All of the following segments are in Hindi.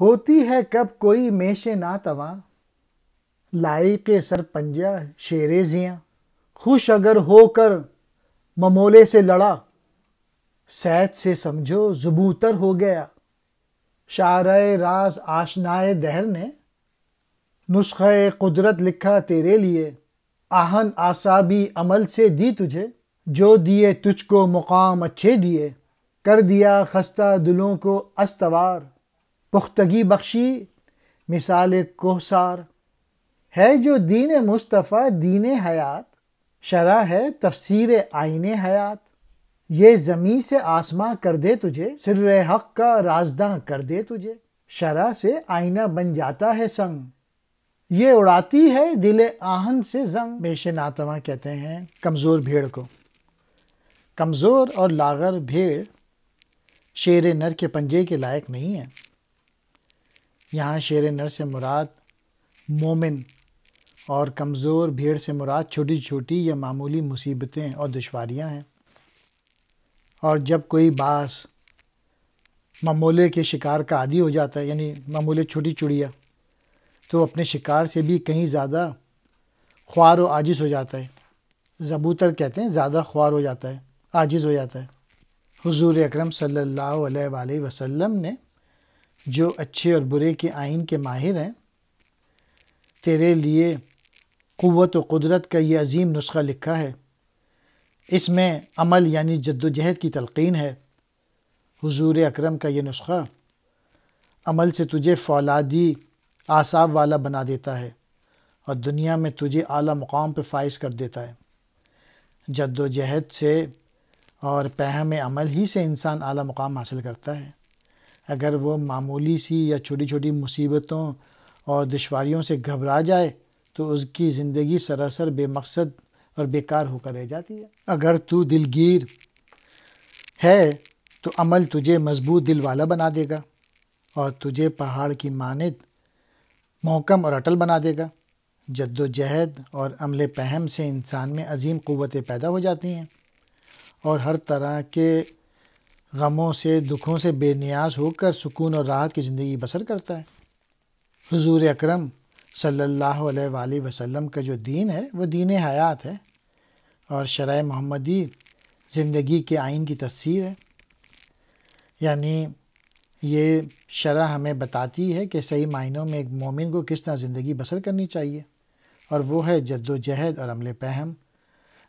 होती है कब कोई मेशे ना तवा लाई के सर पंजा शेरे जिया खुश अगर होकर ममोले से लड़ा सैद से समझो जबूतर हो गया शार राज आशनाए दहर ने नुस्खे कुदरत लिखा तेरे लिए आहन आसाबी अमल से दी तुझे जो दिए तुझको मुकाम अच्छे दिए कर दिया खस्ता दिलों को अस्तवार पुख्तगी बख्शी मिसाल कोहसार है जो दीन मुस्तफ़ा दीन हयात शरा है तफसीर आइन हयात ये ज़मी से आसमां कर दे तुझे सिर हक का राजदा कर दे तुझे शरा से आईना बन जाता है संग ये उड़ाती है दिल आहन से जंग पेशे नातवा कहते हैं कमज़ोर भेड़ को कमज़ोर और लागर भेड़ शेर नर के पंजे के लायक नहीं है यहाँ शेर नर से मुराद मोमिन और कमज़ोर भीड़ से मुराद छोटी छोटी या मामूली मुसीबतें और दुशारियाँ हैं और जब कोई बास ममोले के शिकार का आदि हो जाता है यानी ममोले छोटी चुड़िया तो अपने शिकार से भी कहीं ज़्यादा ख्वार व आजिज़ हो जाता है ज़बूतर कहते हैं ज़्यादा ख्वार हो जाता है आजिज़ हो जाता है हुजूर अकरम सल्लल्लाहु अलैहि वसल्लम ने जो अच्छे और बुरे के आइन के माहिर हैं तेरे लिए क़वत व कुदरत का ये अजीम नुस्खा लिखा है इसमें अमल यानी जद्दोजहद की तलकिन है हजूर अक्रम का ये नुस्खा अमल से तुझे फौलादी आसाब वाला बना देता है और दुनिया में तुझे अली मुकाम पर फाइज कर देता है जद्दोजहद से और पहम अमल ही से इंसान अली मुकाम हासिल करता है अगर वो मामूली सी या छोटी छोटी मुसीबतों और दुशारियों से घबरा जाए तो उसकी ज़िंदगी सरासर बेमकसद और बेकार होकर रह जाती है अगर तू दिलगिर है तो अमल तुझे मजबूत दिल वाला बना देगा और तुझे पहाड़ की मानद मोहकम और अटल बना देगा जद्दोजहद और अमल पहम से इंसान में अजीम क़वतें पैदा हो जाती हैं और हर तरह के गमों से दुखों से बेनियाज होकर सुकून और राहत की ज़िंदगी बसर करता है हजूर अक्रम सल्लल्लाहु अलैहि वसल्लम का जो दीन है वो दीन हयात है और शरा मोहम्मदी ज़िंदगी के आइन की तस्वीर है यानी ये शरा हमें बताती है कि सही मायनों में एक मोमिन को किस तरह ज़िंदगी बसर करनी चाहिए और वो है जद्दोजहद और अमले पहम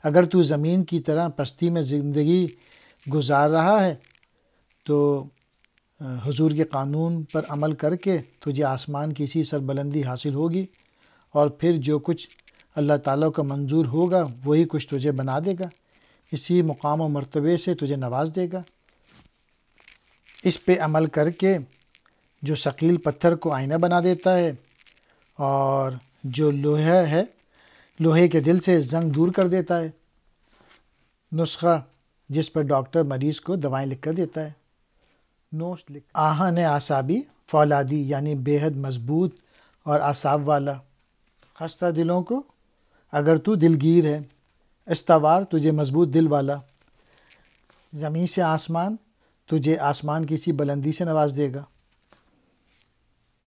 अगर तू ज़मीन की तरह पस्ती में ज़िंदगी गुजार रहा है तो हजूर के कानून पर अमल करके तुझे आसमान की सी सरबुलंदी हासिल होगी और फिर जो कुछ अल्लाह ताला का मंजूर होगा वही कुछ तुझे बना देगा इसी मुकाम और मरतबे से तुझे नवाज देगा इस पे अमल करके जो शकील पत्थर को आईना बना देता है और जो लोहे है लोहे के दिल से जंग दूर कर देता है नुस्खा जिस पर डॉक्टर मरीज़ को दवाएँ लिख कर देता है नोश लिख आहन आसाबी फौलादी यानी बेहद मजबूत और आसाब वाला खस्ता दिलों को अगर तू दिलगीर है इस्तवार तुझे मजबूत दिल वाला ज़मीन से आसमान तुझे आसमान किसी बुलंदी से नवाज देगा